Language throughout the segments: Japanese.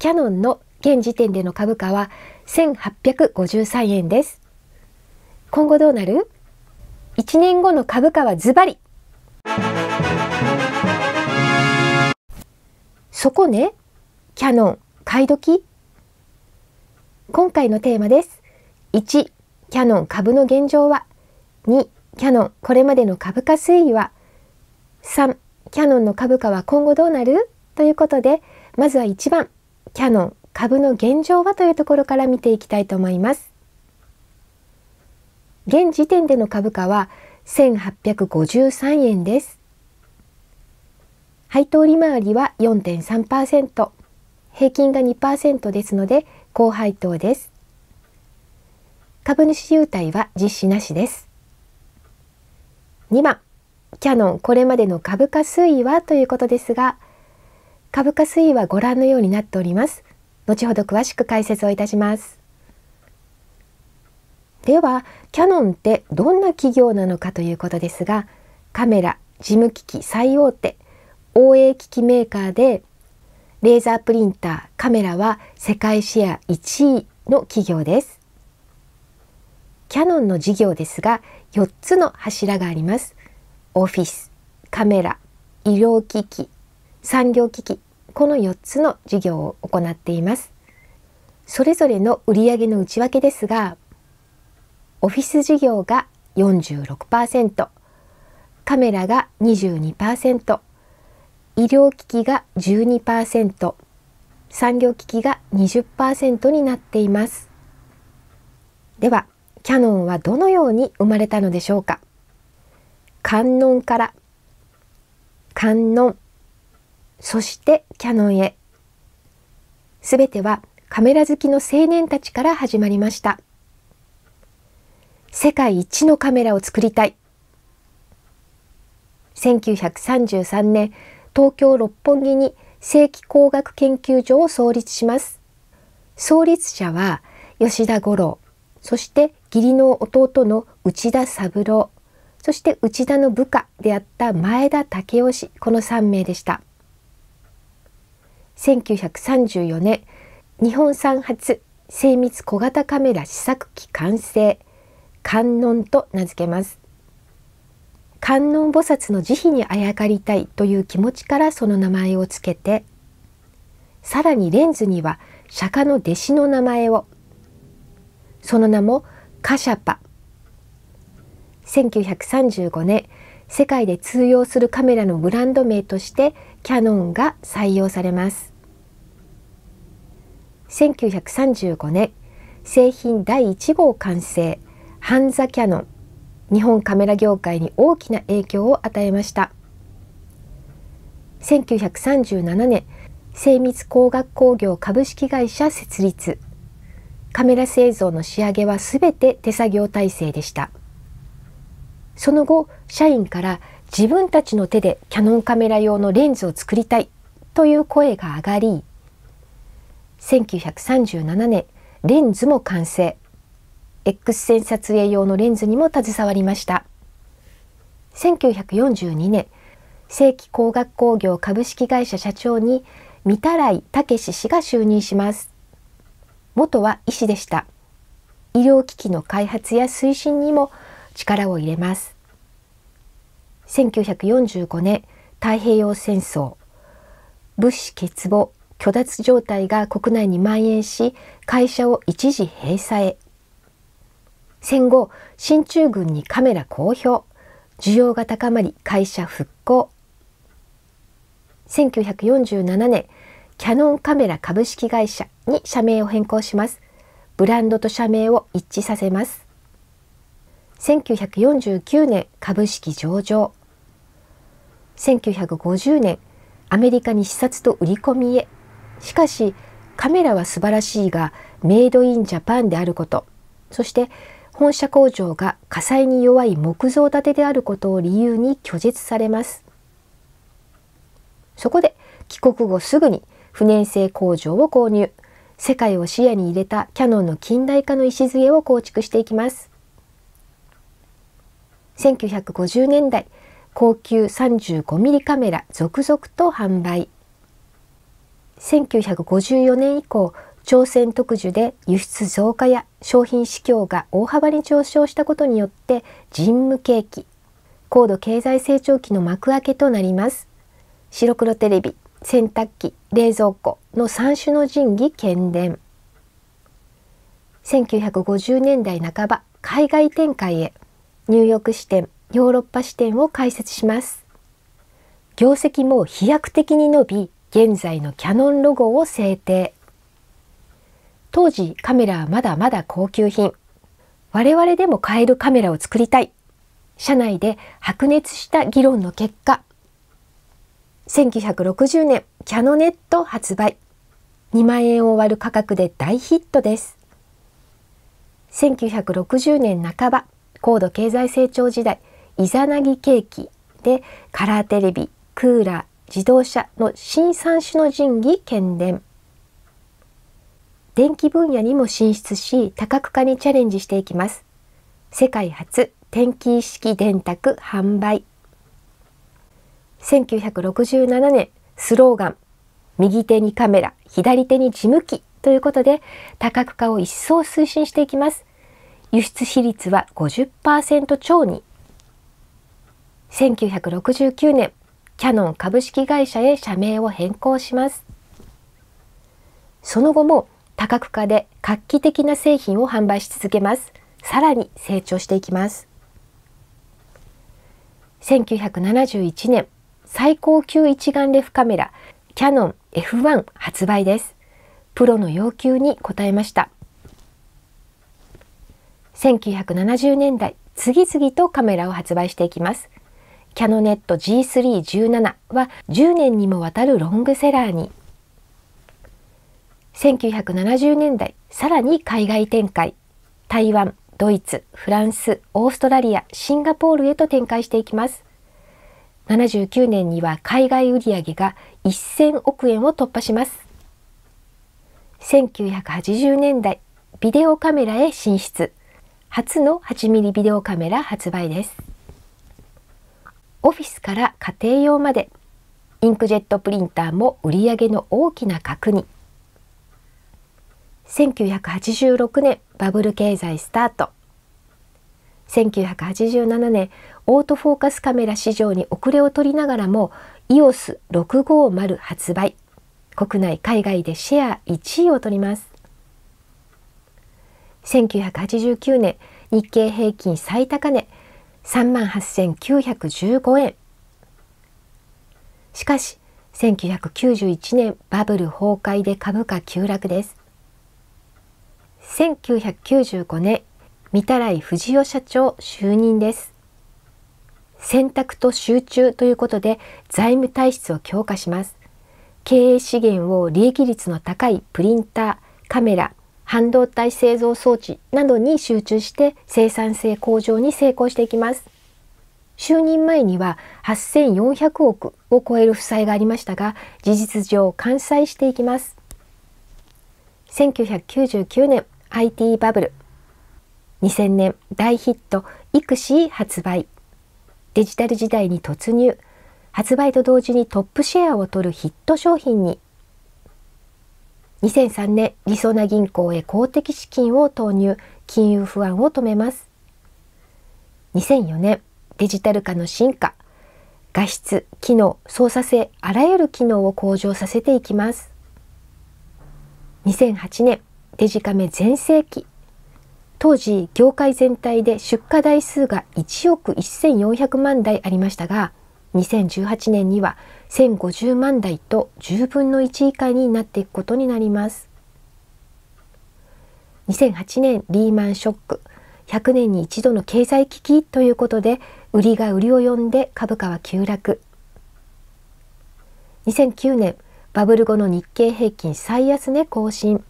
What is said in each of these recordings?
キャノンの現時点での株価は1853円です。今後どうなる ?1 年後の株価はズバリそこね、キャノン買い時今回のテーマです。1、キャノン株の現状は2、キャノンこれまでの株価推移は3、キャノンの株価は今後どうなるということで、まずは1番。キャノン株の現状はというところから見ていきたいと思います現時点での株価は1853円です配当利回りは4.3%平均が2%ですので高配当です株主優待は実施なしです2番キャノンこれまでの株価推移はということですが株価推移はご覧のようになっております後ほど詳しく解説をいたしますではキャノンってどんな企業なのかということですがカメラ事務機器最大手応援機器メーカーでレーザープリンターカメラは世界シェア1位の企業ですキャノンの事業ですが4つの柱がありますオフィスカメラ医療機器産業機器この4つの事業を行っていますそれぞれの売上の内訳ですがオフィス事業が46%カメラが22%医療機器が12%産業機器が20%になっていますではキャノンはどのように生まれたのでしょうか観音から観音そしてキャノンへ。すべてはカメラ好きの青年たちから始まりました。世界一のカメラを作りたい。1933年、東京六本木に正規工学研究所を創立します。創立者は吉田五郎、そして義理の弟の内田三郎、そして内田の部下であった前田武雄氏、この3名でした。1934年日本産初精密小型カメラ試作機完成観音と名付けます観音菩薩の慈悲にあやかりたいという気持ちからその名前を付けてさらにレンズには釈迦の弟子の名前をその名もカシャパ1935年世界で通用するカメラのブランド名としてキャノンが採用されます1935年製品第1号完成ハンザ・キャノン日本カメラ業界に大きな影響を与えました1937年精密工学工業株式会社設立カメラ製造の仕上げはすべて手作業体制でしたその後社員から自分たちの手でキャノンカメラ用のレンズを作りたいという声が上がり1937年レンズも完成 X 線撮影用のレンズにも携わりました1942年正規工学工業株式会社社長に御手洗武氏が就任します元は医師でした医療機器の開発や推進にも力を入れます1945年太平洋戦争物資欠乏虚脱状態が国内に蔓延し会社を一時閉鎖へ戦後進駐軍にカメラ公表需要が高まり会社復興1947年キャノンカメラ株式会社に社名を変更しますブランドと社名を一致させます1949年株式上場1950年アメリカに視察と売り込みへしかしカメラは素晴らしいがメイドインジャパンであることそして本社工場が火災に弱い木造建てであることを理由に拒絶されますそこで帰国後すぐに不燃性工場を購入世界を視野に入れたキヤノンの近代化の礎を構築していきます1950年代高級3 5ミリカメラ続々と販売1954年以降朝鮮特需で輸出増加や商品市況が大幅に上昇したことによって人務景気高度経済成長期の幕開けとなります白黒テレビ洗濯機冷蔵庫の3種の神器兼伝1950年代半ば海外展開へニューヨーク支店ヨーロッパ視点を解説します業績も飛躍的に伸び現在のキャノンロゴを制定当時カメラはまだまだ高級品我々でも買えるカメラを作りたい社内で白熱した議論の結果1960年キャノネット発売2万円を割る価格で大ヒットです1960年半ば高度経済成長時代イザナギケーキでカラーテレビクーラー自動車の新三種の神器県伝電気分野にも進出し多角化にチャレンジしていきます世界初天気識電卓販売1967年スローガン右手にカメラ左手に事務機ということで多角化を一層推進していきます輸出比率は50%超に1969年キャノン株式会社へ社名を変更しますその後も多角化で画期的な製品を販売し続けますさらに成長していきます1971年最高級一眼レフカメラキャノン F1 発売ですプロの要求に応えました1970年代次々とカメラを発売していきますキャノネット G317 は10年にもわたるロングセラーに1970年代さらに海外展開台湾ドイツフランスオーストラリアシンガポールへと展開していきます79年には海外売上が1000億円を突破します1980年代ビデオカメラへ進出初の 8mm ビデオカメラ発売ですオフィスから家庭用までインクジェットプリンターも売り上げの大きな核に1986年バブル経済スタート1987年オートフォーカスカメラ市場に遅れを取りながらも EOS650 発売国内海外でシェア1位を取ります1989年日経平均最高値38,915円しかし1991年バブル崩壊で株価急落です1995年御手来藤代社長就任です選択と集中ということで財務体質を強化します経営資源を利益率の高いプリンターカメラ半導体製造装置などに集中して生産性向上に成功していきます。就任前には8400億を超える負債がありましたが、事実上完済していきます。1999年 IT バブル2000年大ヒット育クシー発売デジタル時代に突入発売と同時にトップシェアを取るヒット商品に2003年りそな銀行へ公的資金を投入金融不安を止めます2004年デジタル化の進化画質機能操作性あらゆる機能を向上させていきます2008年デジカメ全盛期当時業界全体で出荷台数が1億1400万台ありましたが2018年には1050万台と10分の1以下になっていくことになります2008年リーマンショック100年に一度の経済危機ということで売りが売りを呼んで株価は急落2009年バブル後の日経平均最安値更新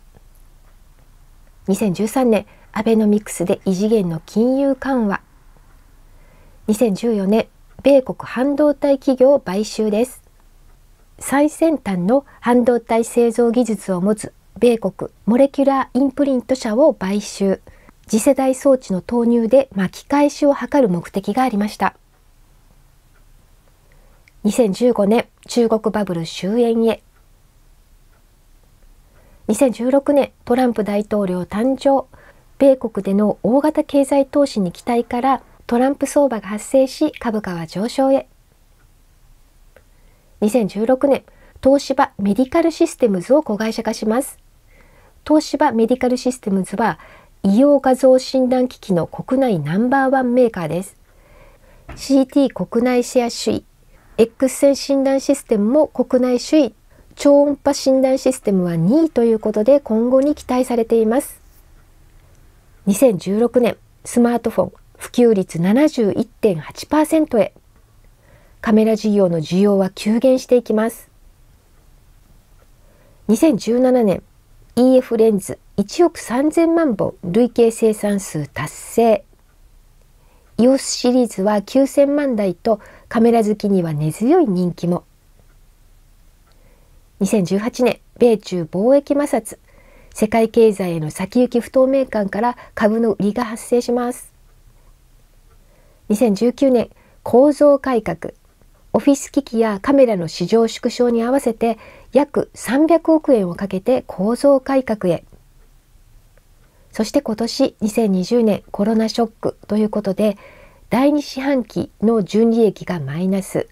2013年アベノミクスで異次元の金融緩和2014年米国半導体企業買収です最先端の半導体製造技術を持つ米国モレキュラーインプリント社を買収次世代装置の投入で巻き返しを図る目的がありました2015年中国バブル終焉へ2016年トランプ大統領誕生米国での大型経済投資に期待からトランプ相場が発生し株価は上昇へ2016年東芝メディカルシステムズを子会社化します東芝メディカルシステムズは医療画像診断機器の国内ナンバーワンメーカーです CT 国内シェア首位 X 線診断システムも国内首位超音波診断システムは2位ということで今後に期待されています2016年スマートフォン普及率71.8%へカメラ事業の需要は急減していきます2017年 EF レンズ1億3000万本累計生産数達成 EOS シリーズは9000万台とカメラ好きには根強い人気も2018年米中貿易摩擦世界経済への先行き不透明感から株の売りが発生します2019年構造改革オフィス機器やカメラの市場縮小に合わせて約300億円をかけて構造改革へそして今年2020年コロナショックということで第2四半期の純利益がマイナス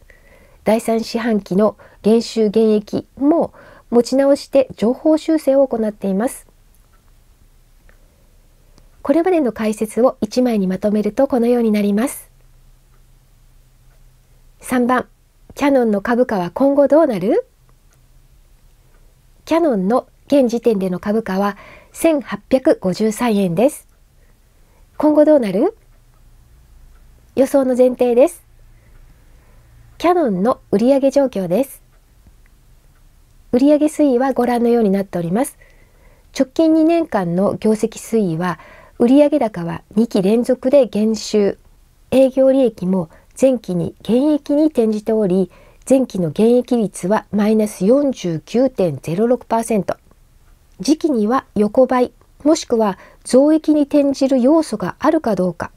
第3四半期の減収減益も持ち直して情報修正を行っていますこれまでの解説を1枚にまとめるとこのようになります3番キャノンの株価は今後どうなるキャノンの現時点での株価は1853円です今後どうなる予想の前提ですキャノンの売上状況です売上推移はご覧のようになっております直近2年間の業績推移は売上高は2期連続で減収営業利益も前期に減益に転じており、前期の減益率はマイナス49.06%。時期には横ばい、もしくは増益に転じる要素があるかどうか、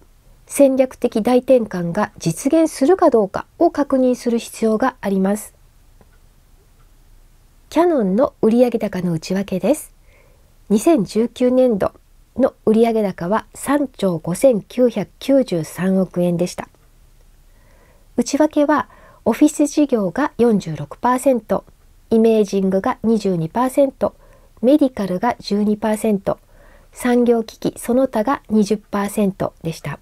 戦略的大転換が実現するかどうかを確認する必要があります。キヤノンの売上高の内訳です。2019年度の売上高は3兆5993億円でした。内訳はオフィス事業が46%イメージングが22%メディカルが12%産業機器その他が20%でした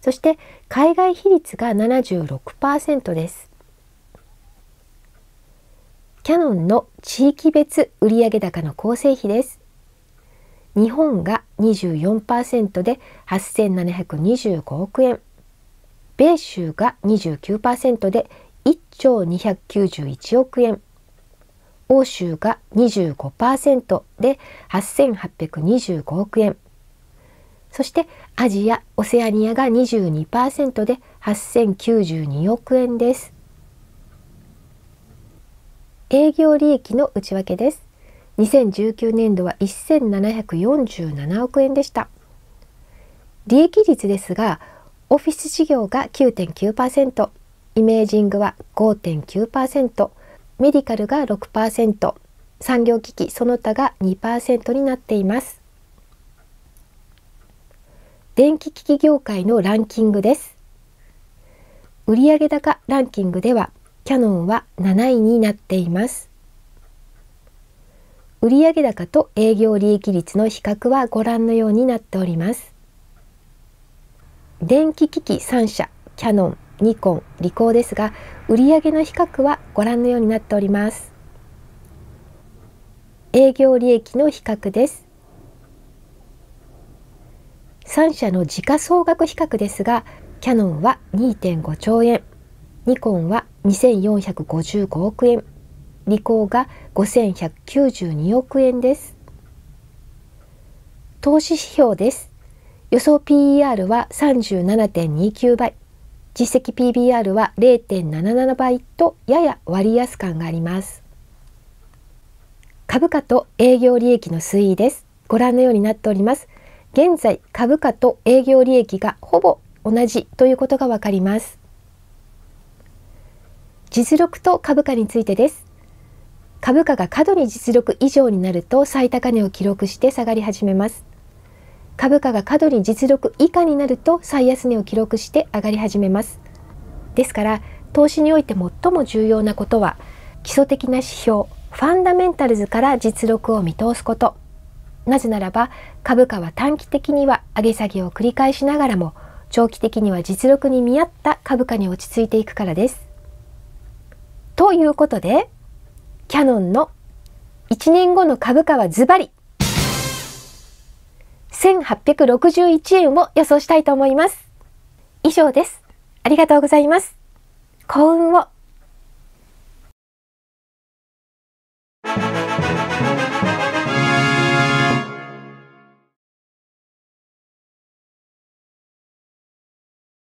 そして海外比率が76%ですキヤノンの地域別売上高の構成比です日本が24%で8725億円米州が29%で1兆291億円欧州が25%で8825億円そしてアジア・オセアニアが22%で8092億円です営業利益の内訳です2019年度は1747億円でした利益率ですがオフィス事業が9.9%イメージングは5.9%メディカルが6%産業機器その他が2%になっています電気機器業界のランキングです売上高ランキングではキャノンは7位になっています売上高と営業利益率の比較はご覧のようになっております電気機器3社キャノンニコンリコーですが売上の比較はご覧のようになっております営業利益の比較です3社の時価総額比較ですがキャノンは2.5兆円ニコンは2455億円リコーが5192億円です投資指標です予想 PER は37.29倍実績 PBR は0.77倍とやや割安感があります株価と営業利益の推移ですご覧のようになっております現在株価と営業利益がほぼ同じということがわかります実力と株価についてです株価が過度に実力以上になると最高値を記録して下がり始めます株価が過度に実力以下になると最安値を記録して上がり始めますですから投資において最も重要なことは基礎的な指標ファンダメンタルズから実力を見通すことなぜならば株価は短期的には上げ下げを繰り返しながらも長期的には実力に見合った株価に落ち着いていくからです。ということでキヤノンの1年後の株価はズバリ1861円を予想したいと思います。以上です。ありがとうございます。幸運を